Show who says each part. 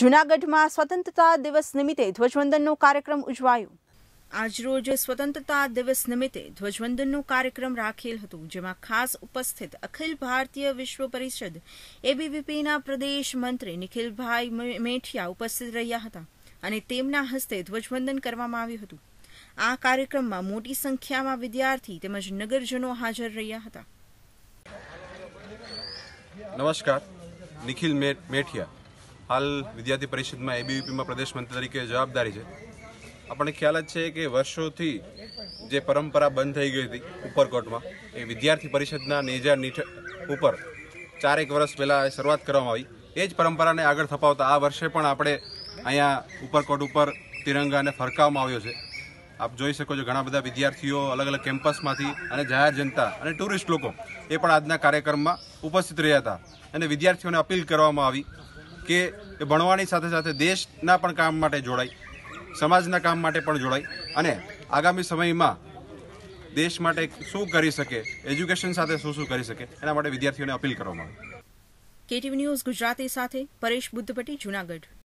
Speaker 1: જૂનાગઢમાં સ્વતંત્રતા દિવસ નિમિત્તે ધ્વજવંદનનો કાર્યક્રમ ઉજવાયો આજરોજ સ્વતંત્રતા દિવસ નિમિત્તે ધ્વજવંદનનો કાર્યક્રમ રાખેલ હતો જેમાં ખાસ ઉપસ્થિત અખિલ ભારતીય વિશ્વ પરિષદ એબીવીપીના પ્રદેશ મંત્રી નિખિલભાઈ મેઠિયા ઉપસ્થિત રહ્યા હતા અને તેમના હસ્તે ધ્વજવંદન કરવામાં આવ્યું હતું આ કાર્યક્રમમાં મોટી સંખ્યામાં વિદ્યાર્થી તેમજ નગરજનો હાજર રહ્યા હતા
Speaker 2: નમસ્કાર નિખિલ મેઠિયા હાલ વિદ્યાર્થી પરિષદમાં એબીવીપીમાં પ્રદેશ મંત્રી તરીકે જવાબદારી છે આપણને ખ્યાલ જ છે કે વર્ષોથી જે પરંપરા બંધ થઈ ગઈ હતી ઉપરકોટમાં એ વિદ્યાર્થી પરિષદના નેજા નીઠ ઉપર ચારેક વર્ષ પહેલાં શરૂઆત કરવામાં આવી એ જ પરંપરાને આગળ થપાવતા આ વર્ષે પણ આપણે અહીંયા ઉપરકોટ ઉપર તિરંગાને ફરકાવવામાં આવ્યો છે આપ જોઈ શકો છો ઘણા બધા વિદ્યાર્થીઓ અલગ અલગ કેમ્પસમાંથી અને જાહેર જનતા અને ટુરિસ્ટ લોકો એ પણ આજના કાર્યક્રમમાં ઉપસ્થિત રહ્યા હતા અને વિદ્યાર્થીઓને અપીલ કરવામાં આવી કે એ ભણવાની સાથે સાથે દેશના પણ કામ માટે જોડાય સમાજના કામ માટે પણ જોડાય અને આગામી સમયમાં દેશ માટે શું કરી શકે એજ્યુકેશન સાથે શું શું કરી શકે એના માટે વિદ્યાર્થીઓને અપીલ કરવામાં આવે
Speaker 1: કેટીવી ન્યૂઝ ગુજરાતી સાથે પરેશ બુદ્ધપટી જુનાગઢ